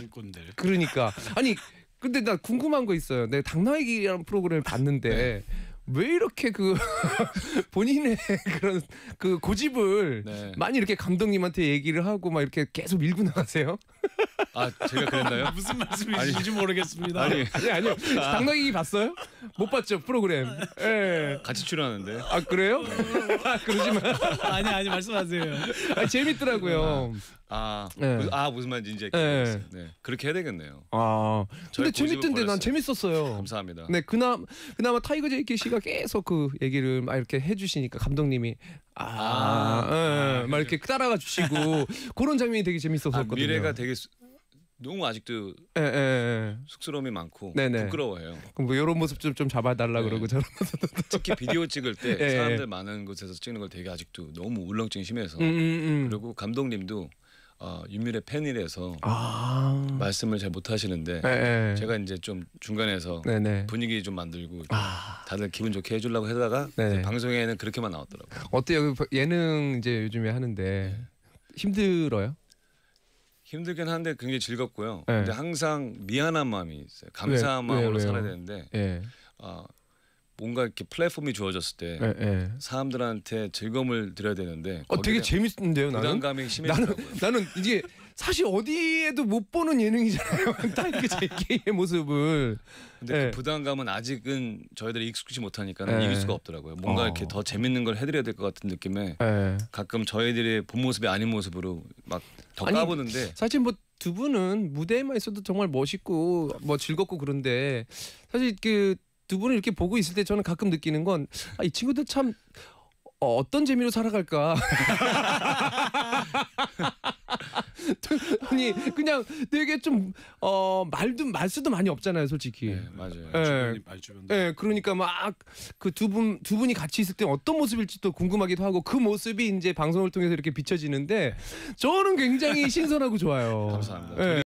사꾼들 그러니까 아니 근데 나 궁금한 거 있어요. 내 당나귀라는 프로그램을 봤는데 네. 왜 이렇게 그 본인의 그런 그 고집을 네. 많이 이렇게 감독님한테 얘기를 하고 막 이렇게 계속 밀고 나가세요? 아 제가 그랬나요? 무슨 말씀이신지 모르겠습니다. 아니 아니 아니요. 당나귀 봤어요? 못 봤죠 프로그램. 예. 같이 출연하는데. 아 그래요? 아, 그러지 마. 아니 아니 말씀하세요. 아, 재밌더라고요. 아, 네. 아 무슨 말인지 이제 네. 네. 그렇게 해야 되겠네요. 아 근데 재밌던데 난 재밌었어요. 감사합니다. 네 그나마 그나마 타이거 제이 씨가 계속 그 얘기를 막 이렇게 해주시니까 감독님이 아, 아, 예, 아, 막 이렇게 따라가 주시고 그런 장면이 되게 재밌었었거든요. 아, 미래가 되게 수- 너무 아직도 에, 에, 에. 쑥스러움이 많고 네네. 네. 부끄러워해요. 그럼 뭐 이런 모습 좀, 좀 잡아달라 네. 그러고 저런 특히 비디오 찍을 때 예, 예, 사람들 많은 곳에서 찍는 걸 되게 아직도 너무 울렁증이 심해서 음, 음. 음. 그리고 감독님도 어, 윤미래 팬이라서 아. 말씀을 잘 못하시는데 네, 제가 이제 좀 중간에서 네네. 네. 분위기 좀 만들고 아. 다들 기분 좋게 해주려고 하다가 네, 방송에는 그렇게만 나왔더라고요. 어때요? 예능 이제 요즘에 하는데 힘들어요? 힘들긴 한데 굉장히 즐겁고요. 네. 근데 항상 미안한 마음이 있어요. 감사한 왜, 네. 마음으로 왜, 네, 네. 살아야 되는데 네. 어, 뭔가 이렇게 플랫폼이 주어졌을 때 네, 사람들한테 즐거움을 드려야 되는데 어, 되게 재밌는데요. 나는 부담감이 심해. 나는 나는 이게 사실 어디에도 못 보는 예능이잖아요. 딸기 제이의 모습을. 근데 네. 그 예. 부담감은 아직은 저희들이 익숙치 못하니까 네. 예. 이길 수가 없더라고요. 뭔가 어. 이렇게 더 재밌는 걸 해드려야 될 것 같은 느낌에 네. 가끔 저희들의 본 모습이 아닌 모습으로 막 더 까보는데. 사실 뭐 두 분은 무대에만 있어도 정말 멋있고 뭐 즐겁고 그런데 사실 그 두 분을 이렇게 보고 있을 때 저는 가끔 느끼는 건이 아, 친구들 참 어, 어떤 재미로 살아갈까. 아니 그냥 되게 좀어 말도 말수도 많이 없잖아요, 솔직히. 네, 맞아요. 예. 주변이 말주변. 예, 그러니까 막 그 두 분 두 분이 같이 있을 때 어떤 모습일지 또 궁금하기도 하고 그 모습이 이제 방송을 통해서 이렇게 비춰지는데 저는 굉장히 신선하고 좋아요. 감사합니다. 예.